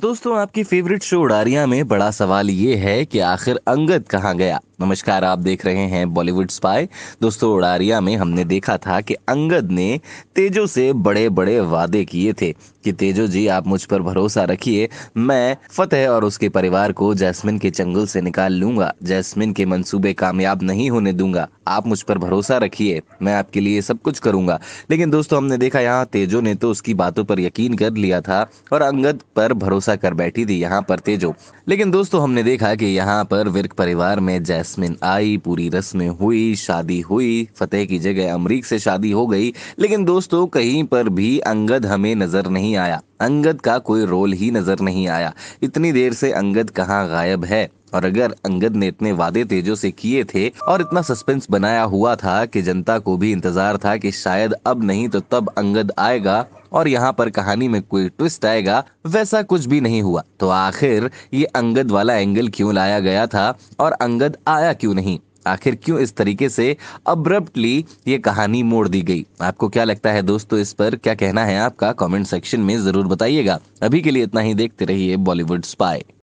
दोस्तों आपकी favourite show उड़ारिया में बड़ा सवाल ये है कि आखिर अंगद कहाँ गया नमस्कार आप देख रहे हैं बॉलीवुड स्पाई दोस्तों उड़ारिया में हमने देखा था कि अंगद ने तेजो से बड़े बड़े वादे किए थे कि तेजो जी आप मुझ पर भरोसा रखिए मैं फतेह और उसके परिवार को जैस्मिन के चंगुल से निकाल लूंगा जैस्मिन के मंसूबे कामयाब नहीं होने दूंगा आप मुझ पर भरोसा रखिए मैं आपके लिए सब कुछ करूंगा लेकिन दोस्तों हमने देखा यहाँ तेजो ने तो उसकी बातों पर यकीन कर लिया था और अंगद पर भरोसा कर बैठी थी यहाँ पर तेजो लेकिन दोस्तों हमने देखा कि यहाँ पर विर्क परिवार में जैस्मिन आई पूरी रस्में हुई शादी हुई फतेह की जगह अमरीक से शादी हो गई लेकिन दोस्तों कहीं पर भी अंगद हमें नजर नहीं नहीं आया अंगद का कोई रोल ही नजर नहीं आया इतनी देर से अंगद कहाँ गायब है और अगर अंगद ने इतने वादे तेजो से किए थे और इतना सस्पेंस बनाया हुआ था कि जनता को भी इंतजार था कि शायद अब नहीं तो तब अंगद आएगा और यहाँ पर कहानी में कोई ट्विस्ट आएगा वैसा कुछ भी नहीं हुआ तो आखिर ये अंगद वाला एंगल क्यों लाया गया था और अंगद आया क्यों नहीं आखिर क्यों इस तरीके से अब्रप्टली ये कहानी मोड़ दी गई आपको क्या लगता है दोस्तों इस पर क्या कहना है आपका कमेंट सेक्शन में जरूर बताइएगा अभी के लिए इतना ही देखते रहिए बॉलीवुड स्पाई